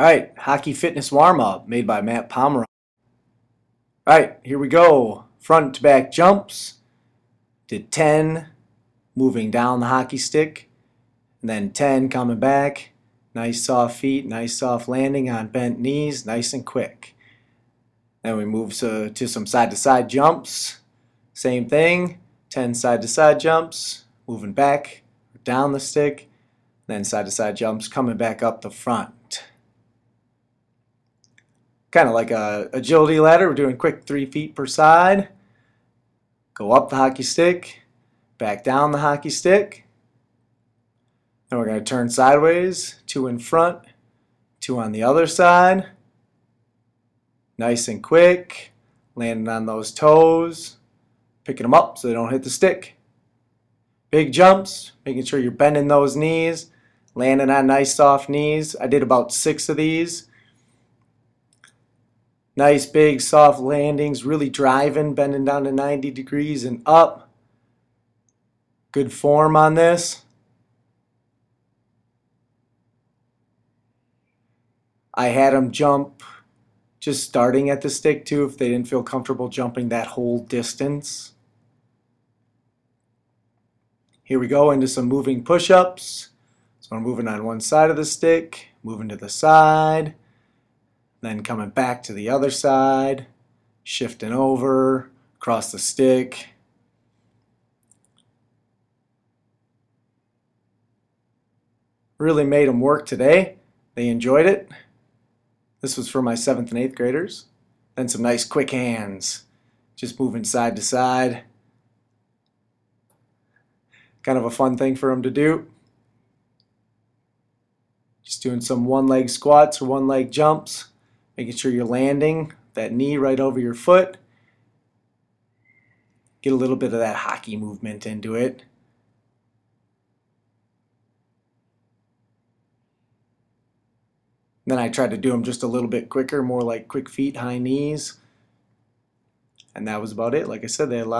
All right, hockey fitness warm up made by Matt Pomeroy. All right, here we go. Front to back jumps. Did 10, moving down the hockey stick, and then 10 coming back. Nice soft feet, nice soft landing on bent knees, nice and quick. Then we move to, to some side to side jumps. Same thing, 10 side to side jumps, moving back, down the stick, then side to side jumps, coming back up the front kind of like a agility ladder. We're doing quick three feet per side. Go up the hockey stick, back down the hockey stick. Then we're going to turn sideways, two in front, two on the other side. Nice and quick, landing on those toes, picking them up so they don't hit the stick. Big jumps, making sure you're bending those knees, landing on nice soft knees. I did about six of these Nice big soft landings, really driving, bending down to 90 degrees and up. Good form on this. I had them jump just starting at the stick too if they didn't feel comfortable jumping that whole distance. Here we go into some moving push-ups. So I'm moving on one side of the stick, moving to the side, then coming back to the other side, shifting over, across the stick. Really made them work today. They enjoyed it. This was for my 7th and 8th graders. Then some nice quick hands. Just moving side to side. Kind of a fun thing for them to do. Just doing some one leg squats or one leg jumps making sure you're landing that knee right over your foot. Get a little bit of that hockey movement into it. Then I tried to do them just a little bit quicker, more like quick feet, high knees. And that was about it. Like I said, they had a lot.